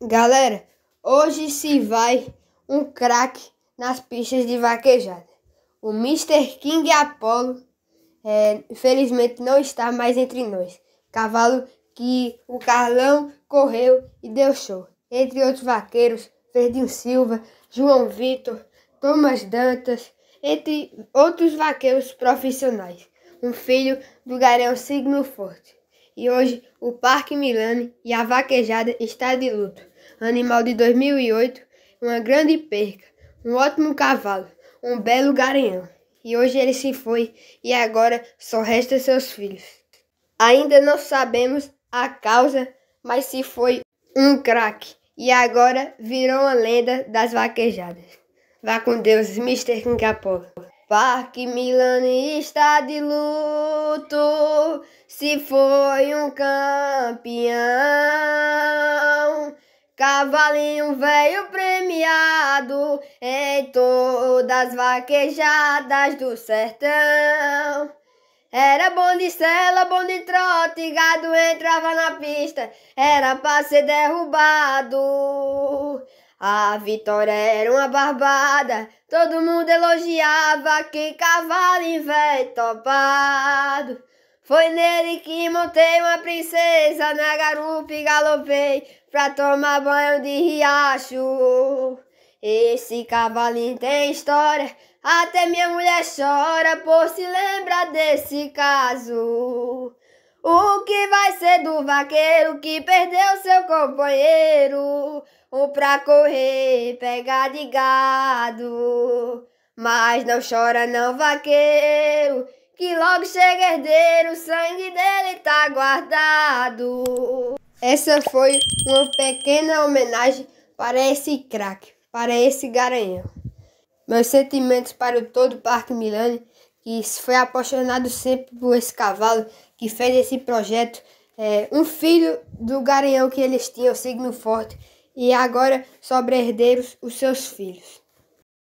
Galera, hoje se vai um craque nas pistas de vaquejada. O Mr. King Apollo, é, infelizmente, não está mais entre nós. Cavalo que o Carlão correu e deu show. Entre outros vaqueiros, Verdinho Silva, João Vitor, Thomas Dantas, entre outros vaqueiros profissionais. Um filho do Garão Signo Forte. E hoje o Parque Milani e a vaquejada está de luto animal de 2008, uma grande perca, um ótimo cavalo, um belo garanhão. E hoje ele se foi e agora só resta seus filhos. Ainda não sabemos a causa, mas se foi um craque e agora virou uma lenda das vaquejadas. Vá com Deus, Mr. Kinkapola. Parque Milani está de luto, se foi um campeão. Cavalinho velho premiado em todas as vaquejadas do sertão. Era bom de sela, bom de trote, gado entrava na pista, era pra ser derrubado. A vitória era uma barbada, todo mundo elogiava que cavalo velho topado. Foi nele que montei uma princesa, na garupa e galopei pra tomar banho de riacho. Esse cavalinho tem história, até minha mulher chora por se lembrar desse caso. O que vai ser do vaqueiro que perdeu seu companheiro? Um pra correr, pegar de gado. Mas não chora não, vaqueiro, que logo chega herdeiro, o sangue dele tá guardado. Essa foi uma pequena homenagem para esse craque, para esse garanhão. Meus sentimentos para todo o Parque Milani, que foi apaixonado sempre por esse cavalo, que fez esse projeto. É, um filho do garanhão que eles tinham, signo forte, e agora sobre herdeiros os seus filhos.